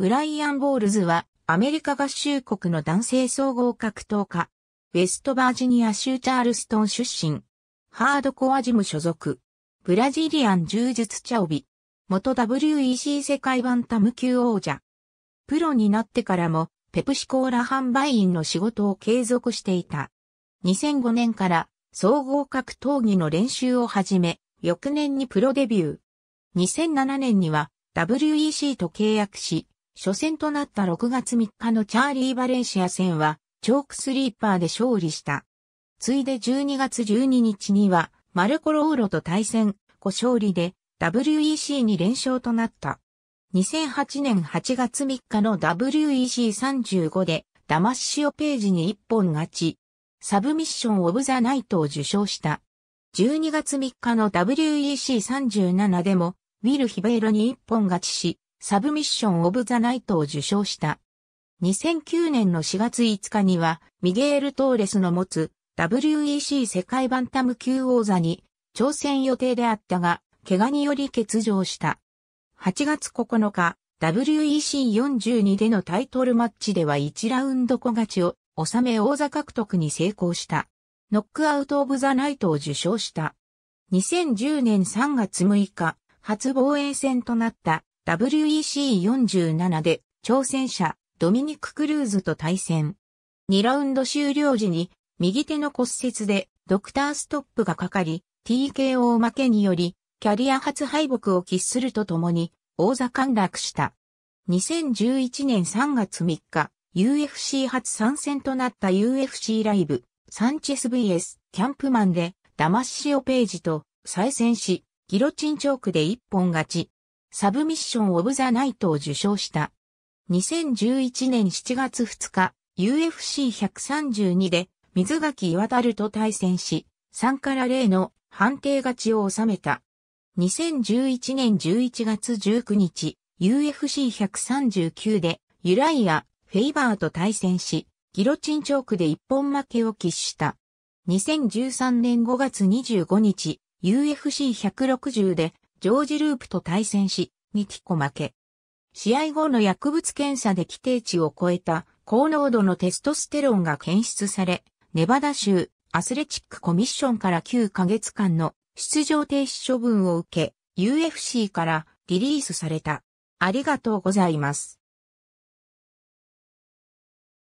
ブライアン・ボールズは、アメリカ合衆国の男性総合格闘家、ウェストバージニア州チャールストン出身、ハードコアジム所属、ブラジリアン柔術茶帯、元 WEC 世界版タム級王者。プロになってからも、ペプシコーラ販売員の仕事を継続していた。2005年から総合格闘技の練習を始め、翌年にプロデビュー。2007年には WEC と契約し、初戦となった6月3日のチャーリー・バレンシア戦は、チョークスリーパーで勝利した。ついで12月12日には、マルコ・ローロと対戦、5勝利で、WEC に連勝となった。2008年8月3日の WEC35 で、ダマッシオ・ページに1本勝ち、サブミッション・オブ・ザ・ナイトを受賞した。12月3日の WEC37 でも、ウィル・ヒベイロに1本勝ちし、サブミッション・オブ・ザ・ナイトを受賞した。2009年の4月5日には、ミゲール・トーレスの持つ WEC 世界バンタム級王座に挑戦予定であったが、怪我により欠場した。8月9日、WEC42 でのタイトルマッチでは1ラウンド小勝ちを収め王座獲得に成功した。ノックアウト・オブ・ザ・ナイトを受賞した。2010年3月6日、初防衛戦となった WEC47 で挑戦者ドミニク・クルーズと対戦。2ラウンド終了時に右手の骨折でドクターストップがかかり TKO 負けによりキャリア初敗北を喫するとともに王座陥落した。2011年3月3日 UFC 初参戦となった UFC ライブサンチェス VS キャンプマンでダマッシオページと再戦しギロチンチョークで一本勝ち。サブミッション・オブ・ザ・ナイトを受賞した。2011年7月2日、UFC132 で水垣岩樽と対戦し、3から0の判定勝ちを収めた。2011年11月19日、UFC139 でユライア・フェイバーと対戦し、ギロチンチョークで一本負けを喫した。2013年5月25日、UFC160 でジョージ・ループと対戦し、2ティコ負け。試合後の薬物検査で規定値を超えた高濃度のテストステロンが検出され、ネバダ州アスレチックコミッションから9ヶ月間の出場停止処分を受け、UFC からリリースされた。ありがとうございます。